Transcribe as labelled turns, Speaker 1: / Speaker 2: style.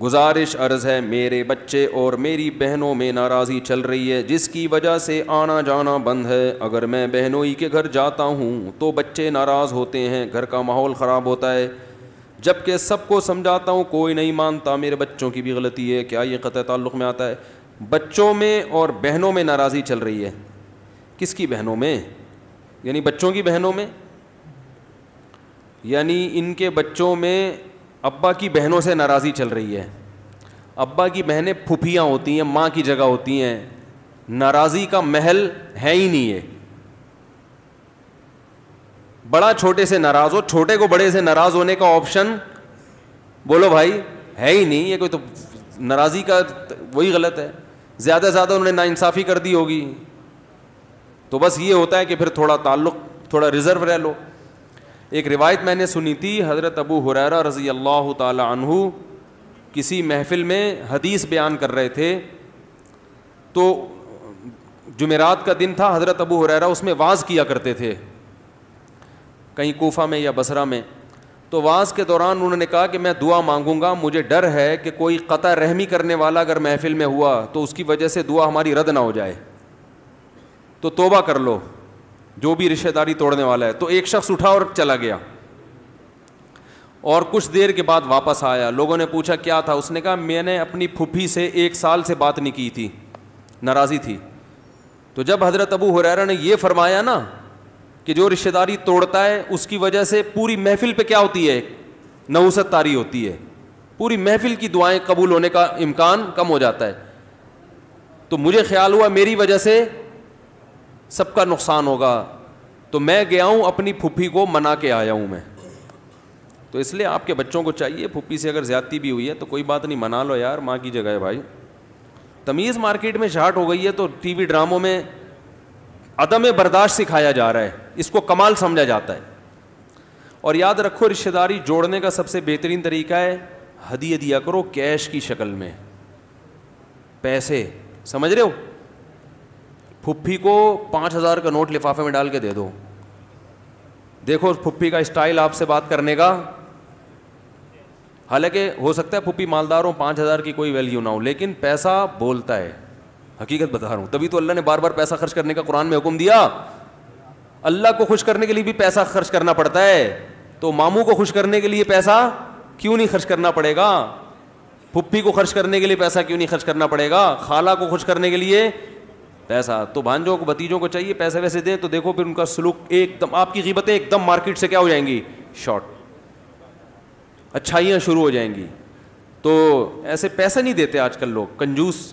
Speaker 1: गुजारिश अर्ज़ है मेरे बच्चे और मेरी बहनों में नाराज़ी चल रही है जिसकी वजह से आना जाना बंद है अगर मैं बहनोई के घर जाता हूँ तो बच्चे नाराज़ होते हैं घर का माहौल ख़राब होता है जबकि सबको समझाता हूँ कोई नहीं मानता मेरे बच्चों की भी गलती है क्या ये कतः ताल्लुक़ में आता है बच्चों में और बहनों में नाराज़ी चल रही है किसकी बहनों में यानी बच्चों की बहनों में यानी इनके बच्चों में अब्बा की बहनों से नाराज़ी चल रही है अब्बा की बहनें फुफियाँ होती हैं माँ की जगह होती हैं नाराज़ी का महल है ही नहीं है बड़ा छोटे से नाराज़ हो छोटे को बड़े से नाराज़ होने का ऑप्शन बोलो भाई है ही नहीं ये कोई तो नाराज़ी का वही गलत है ज़्यादा से ज़्यादा उन्होंने नाइंसाफ़ी कर दी होगी तो बस ये होता है कि फिर थोड़ा ताल्लुक़ थोड़ा रिज़र्व रह लो एक रिवायत मैंने सुनी थी हज़रत अबू हुररा रज़ी अल्लाह तहु किसी महफ़िल में हदीस बयान कर रहे थे तो जुमेरात का दिन था हज़रत अबू हुररा उसमें वाज किया करते थे कहीं कोफा में या बसरा में तो वाज के दौरान उन्होंने कहा कि मैं दुआ मांगूंगा मुझे डर है कि कोई क़ता रहमी करने वाला अगर महफ़िल में हुआ तो उसकी वजह से दुआ हमारी रद्द ना हो जाए तो तोबा कर लो जो भी रिश्तेदारी तोड़ने वाला है तो एक शख्स उठा और चला गया और कुछ देर के बाद वापस आया लोगों ने पूछा क्या था उसने कहा मैंने अपनी फुफी से एक साल से बात नहीं की थी नाराज़ी थी तो जब हज़रत अबू हुरैरा ने यह फरमाया ना कि जो रिश्तेदारी तोड़ता है उसकी वजह से पूरी महफिल पर क्या होती है नवसत तारी होती है पूरी महफिल की दुआएँ कबूल होने का इम्कान कम हो जाता है तो मुझे ख्याल हुआ मेरी वजह से सबका नुकसान होगा तो मैं गया हूँ अपनी फूफी को मना के आया हूँ मैं तो इसलिए आपके बच्चों को चाहिए फूफी से अगर ज़्यादती भी हुई है तो कोई बात नहीं मना लो यार माँ की जगह है भाई तमीज़ मार्केट में शार्ट हो गई है तो टी वी ड्रामों में अदम बर्दाश्त सिखाया जा रहा है इसको कमाल समझा जाता है और याद रखो रिश्तेदारी जोड़ने का सबसे बेहतरीन तरीका है हदिया दिया करो कैश की शक्ल में पैसे समझ रहे हो पुप्पी को पाँच हज़ार का नोट लिफाफे में डाल के दे दो देखो फुप्पी का स्टाइल आपसे बात करने का हालांकि हो सकता है पुप्पी मालदार हो पाँच हज़ार की कोई वैल्यू ना हो लेकिन पैसा बोलता है हकीकत बता रहा हूँ तभी तो अल्लाह ने बार बार पैसा खर्च करने का कुरान में हुक्म दिया अल्लाह को खुश करने के लिए भी पैसा खर्च करना पड़ता है तो मामू को खुश करने के लिए पैसा क्यों नहीं खर्च करना पड़ेगा पुप्पी को खर्च करने के लिए पैसा क्यों नहीं खर्च करना पड़ेगा खाला को खुश करने के लिए पैसा तो भांजों को भतीजों को चाहिए पैसे वैसे दें तो देखो फिर उनका सलूक एकदम आपकी कीमतें एकदम मार्केट से क्या हो जाएंगी शॉर्ट अच्छाइयाँ शुरू हो जाएंगी तो ऐसे पैसे नहीं देते आजकल लोग कंजूस